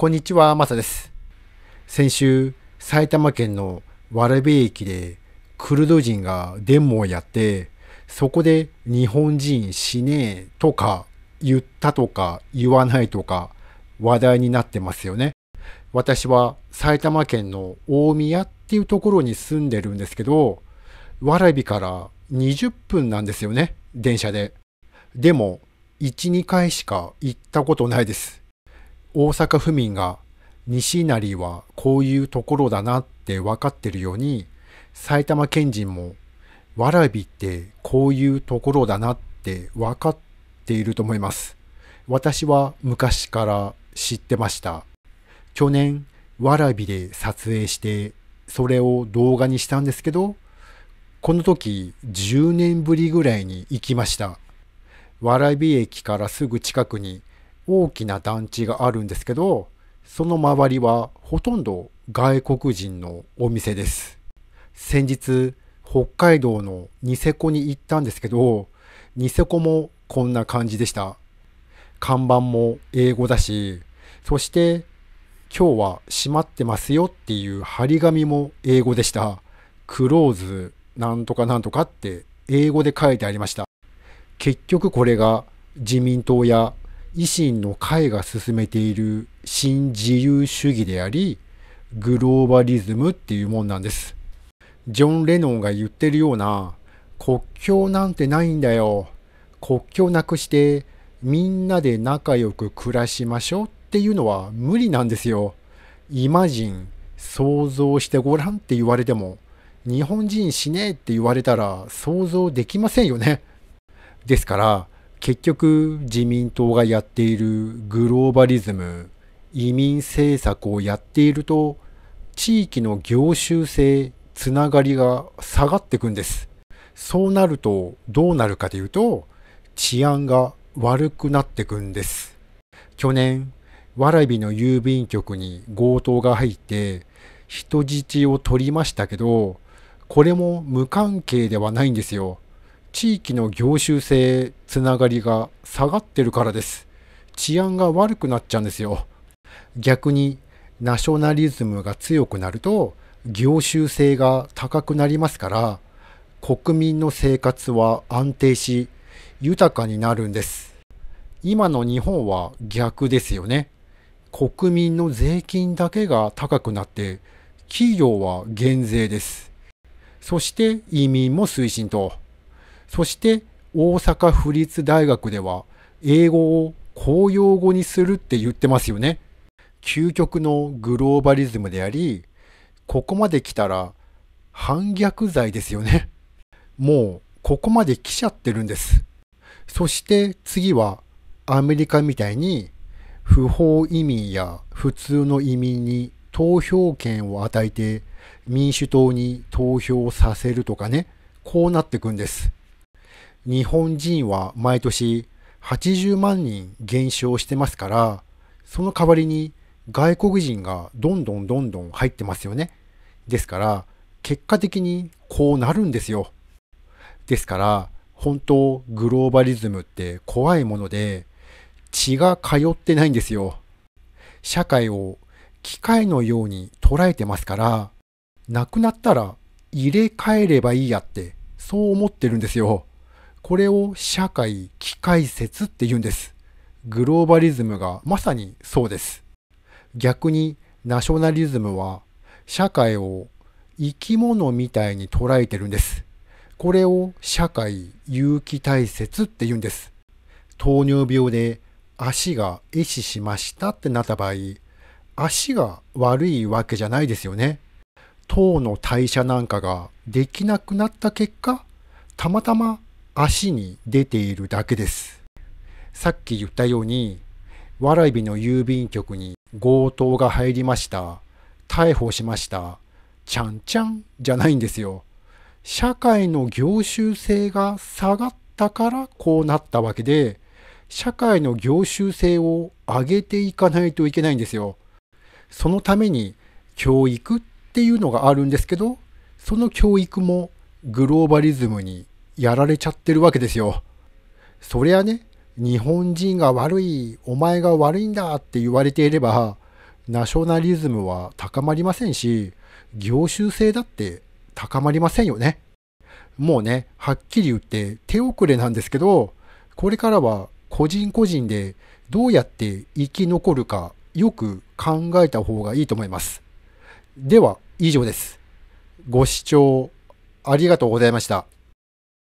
こんにちは、マサです。先週、埼玉県の蕨駅でクルド人がデモをやって、そこで日本人死ねえとか言ったとか言わないとか話題になってますよね。私は埼玉県の大宮っていうところに住んでるんですけど、蕨から20分なんですよね、電車で。でも、1、2回しか行ったことないです。大阪府民が西成はこういうところだなって分かってるように埼玉県人も蕨ってこういうところだなって分かっていると思います。私は昔から知ってました。去年蕨で撮影してそれを動画にしたんですけどこの時10年ぶりぐらいに行きました。蕨駅からすぐ近くに大きな団地があるんですけど、その周りはほとんど外国人のお店です。先日、北海道のニセコに行ったんですけど、ニセコもこんな感じでした。看板も英語だし、そして今日は閉まってますよっていう張り紙も英語でした。クローズなんとかなんとかって英語で書いてありました。結局これが自民党や維新の会が進めている新自由主義であり、グローバリズムっていうもんなんです。ジョン・レノンが言ってるような、国境なんてないんだよ。国境なくしてみんなで仲良く暮らしましょうっていうのは無理なんですよ。イマジン、想像してごらんって言われても、日本人しねえって言われたら想像できませんよね。ですから、結局自民党がやっているグローバリズム、移民政策をやっていると、地域の業種性、つながりが下がっていくんです。そうなるとどうなるかというと、治安が悪くなっていくんです。去年、蕨の郵便局に強盗が入って、人質を取りましたけど、これも無関係ではないんですよ。地域の業種性つながりが下がってるからです。治安が悪くなっちゃうんですよ。逆にナショナリズムが強くなると業種性が高くなりますから国民の生活は安定し豊かになるんです。今の日本は逆ですよね。国民の税金だけが高くなって企業は減税です。そして移民も推進と。そして大阪府立大学では英語を公用語にするって言ってますよね。究極のグローバリズムであり、ここまで来たら反逆罪ですよね。もうここまで来ちゃってるんです。そして次はアメリカみたいに不法移民や普通の移民に投票権を与えて民主党に投票させるとかね、こうなってくんです。日本人は毎年80万人減少してますから、その代わりに外国人がどんどんどんどん入ってますよね。ですから、結果的にこうなるんですよ。ですから、本当グローバリズムって怖いもので、血が通ってないんですよ。社会を機械のように捉えてますから、亡くなったら入れ替えればいいやって、そう思ってるんですよ。これを社会機械説って言うんです。グローバリズムがまさにそうです。逆にナショナリズムは社会を生き物みたいに捉えてるんです。これを社会有機体説って言うんです。糖尿病で足が壊死しましたってなった場合、足が悪いわけじゃないですよね。糖の代謝なんかができなくなった結果、たまたま足に出ているだけです。さっき言ったように、蕨の郵便局に強盗が入りました。逮捕しました。ちゃんちゃんじゃないんですよ。社会の業習性が下がったからこうなったわけで、社会の業習性を上げていかないといけないんですよ。そのために教育っていうのがあるんですけど、その教育もグローバリズムにやられちゃってるわけですよ。そりゃね、日本人が悪い、お前が悪いんだって言われていれば、ナショナリズムは高まりませんし、業種性だって高まりませんよね。もうね、はっきり言って手遅れなんですけど、これからは個人個人でどうやって生き残るかよく考えた方がいいと思います。では、以上です。ご視聴ありがとうございました。